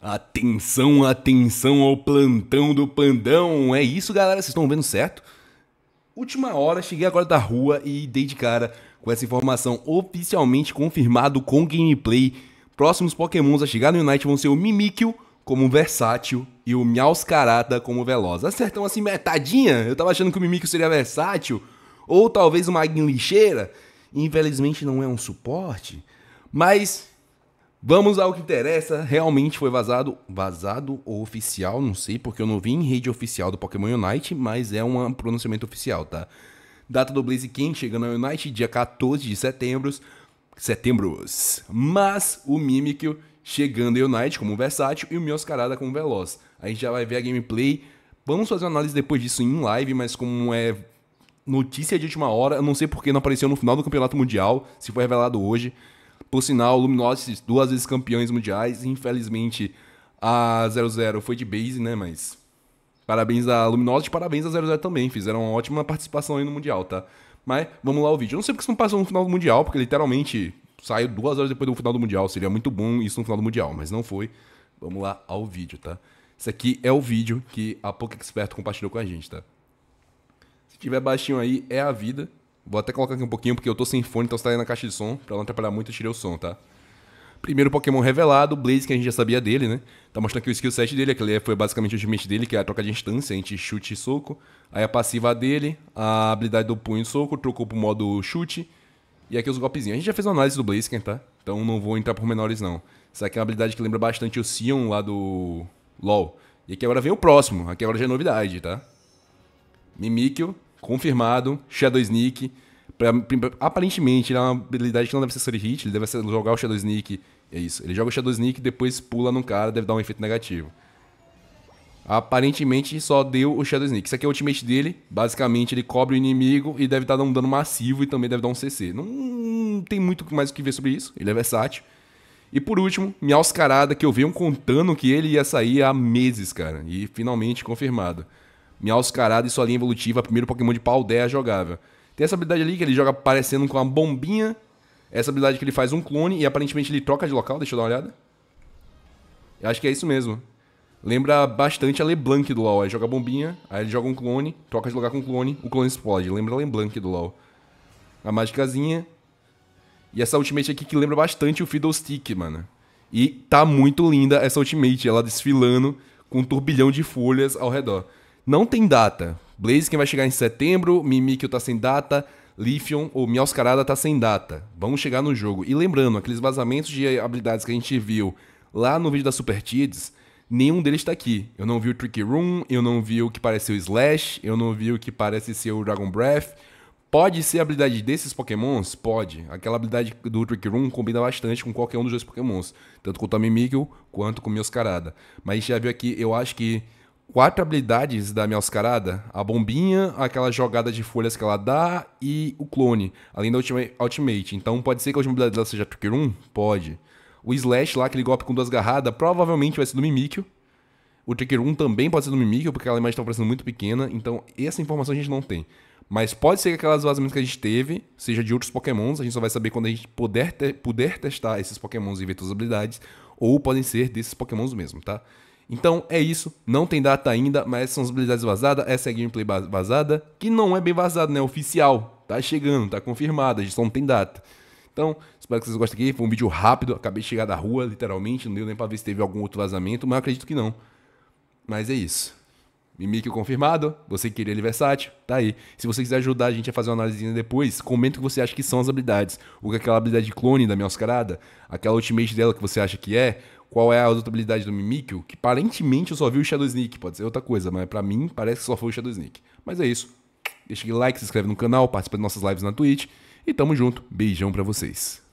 Atenção, atenção ao plantão do Pandão. É isso, galera, vocês estão vendo certo? Última hora, cheguei agora da rua e dei de cara com essa informação oficialmente confirmado com gameplay. Próximos pokémons a chegar no Unite vão ser o Mimikyu como versátil e o Meowscarada como veloz. Acertam assim metadinha? Eu tava achando que o Mimikyu seria versátil ou talvez uma Lixeira. Infelizmente não é um suporte, mas Vamos ao que interessa, realmente foi vazado, vazado ou oficial, não sei, porque eu não vi em rede oficial do Pokémon Unite, mas é um pronunciamento oficial, tá? Data do King chegando ao Unite, dia 14 de setembro, Setembro. Mas o Mimikyu chegando ao Unite como versátil e o Mioscarada como veloz. A gente já vai ver a gameplay, vamos fazer uma análise depois disso em live, mas como é notícia de última hora, eu não sei porque não apareceu no final do Campeonato Mundial, se foi revelado hoje... Por sinal, Luminosity, duas vezes campeões mundiais. Infelizmente, a 00 foi de base, né? Mas parabéns a Luminosity, parabéns a 00 também. Fizeram uma ótima participação aí no Mundial, tá? Mas vamos lá o vídeo. Eu não sei porque isso não passou no final do Mundial, porque literalmente saiu duas horas depois do final do Mundial. Seria muito bom isso no final do Mundial, mas não foi. Vamos lá ao vídeo, tá? Esse aqui é o vídeo que a Poké Experto compartilhou com a gente, tá? Se tiver baixinho aí, é a vida. Vou até colocar aqui um pouquinho, porque eu tô sem fone, então tá aí na caixa de som. Pra não atrapalhar muito, eu tirei o som, tá? Primeiro Pokémon revelado, Blaze, que a gente já sabia dele, né? Tá mostrando aqui o skill set dele, aquele foi basicamente o ultimate dele, que é a troca de instância, a gente chute e soco. Aí a passiva dele, a habilidade do punho e soco, trocou pro modo chute. E aqui os golpezinhos. A gente já fez uma análise do Blaziken, né, tá? Então não vou entrar por menores, não. Isso aqui é uma habilidade que lembra bastante o Sion lá do LoL. E aqui agora vem o próximo. Aqui agora já é novidade, tá? Mimikyu, confirmado, Shadow Sneak. Pra, aparentemente, ele é uma habilidade que não deve ser Sorry Hit, ele deve ser, jogar o Shadow Sneak. É isso, ele joga o Shadow Sneak, depois pula num cara, deve dar um efeito negativo. Aparentemente só deu o Shadow Sneak. Isso aqui é o ultimate dele. Basicamente, ele cobre o inimigo e deve estar dando um dano massivo e também deve dar um CC. Não, tem muito mais o que ver sobre isso. Ele é versátil. E por último, minha Carada, que eu venho contando que ele ia sair há meses, cara. E finalmente confirmado. Miauscarada e sua linha evolutiva, primeiro Pokémon de pau Paldea jogável. Tem essa habilidade ali que ele joga parecendo com uma bombinha. Essa habilidade que ele faz um clone e aparentemente ele troca de local, deixa eu dar uma olhada. Eu acho que é isso mesmo. Lembra bastante a LeBlanc do LoL. Ele joga bombinha, aí ele joga um clone, troca de lugar com o clone, o clone explode. Lembra a LeBlanc do LoL. A mágicazinha. E essa ultimate aqui que lembra bastante o Fiddlestick, mano. E tá muito linda essa ultimate, ela desfilando com um turbilhão de folhas ao redor não tem data. Blaze vai chegar em setembro, Mimikyu tá sem data, Lithium ou Mioscarada tá sem data. Vamos chegar no jogo. E lembrando, aqueles vazamentos de habilidades que a gente viu lá no vídeo da Super Tides nenhum deles tá aqui. Eu não vi o Trick Room, eu não vi o que parece o Slash, eu não vi o que parece ser o Dragon Breath. Pode ser a habilidade desses pokémons? Pode. Aquela habilidade do Trick Room combina bastante com qualquer um dos dois pokémons. Tanto com o Tommy Miguel quanto com o Mioscarada. Mas já viu aqui, eu acho que quatro habilidades da minha a bombinha, aquela jogada de folhas que ela dá e o clone, além da ultimate. Então pode ser que a última habilidade dela seja Trick Room? Pode. O Slash lá, aquele golpe com duas garradas, provavelmente vai ser do Mimikyu. O Trick Room também pode ser do Mimikyu, porque aquela imagem está parecendo muito pequena. Então essa informação a gente não tem. Mas pode ser que aquelas vazamentos que a gente teve seja de outros pokémons, a gente só vai saber quando a gente puder, puder testar esses pokémons e ver todas as habilidades, ou podem ser desses pokémons mesmo, tá? Então é isso, não tem data ainda, mas são as habilidades vazadas, essa é a gameplay vazada, que não é bem vazada, né? É oficial, tá chegando, tá confirmada, só não tem data. Então, espero que vocês gostem aqui, foi um vídeo rápido, acabei de chegar da rua, literalmente, não deu nem pra ver se teve algum outro vazamento, mas acredito que não. Mas é isso. Mimikyu confirmado, você queria ele versátil, tá aí. Se você quiser ajudar a gente a fazer uma análise depois, comenta o que você acha que são as habilidades. Ou é aquela habilidade clone da minha Oscarada, aquela ultimate dela que você acha que é, qual é a adotabilidade do Mimikyu, que aparentemente eu só vi o Shadow Sneak, pode ser outra coisa, mas para mim parece que só foi o Shadow Sneak. Mas é isso. Deixa aquele like, se inscreve no canal, participa de nossas lives na Twitch e tamo junto. Beijão para vocês.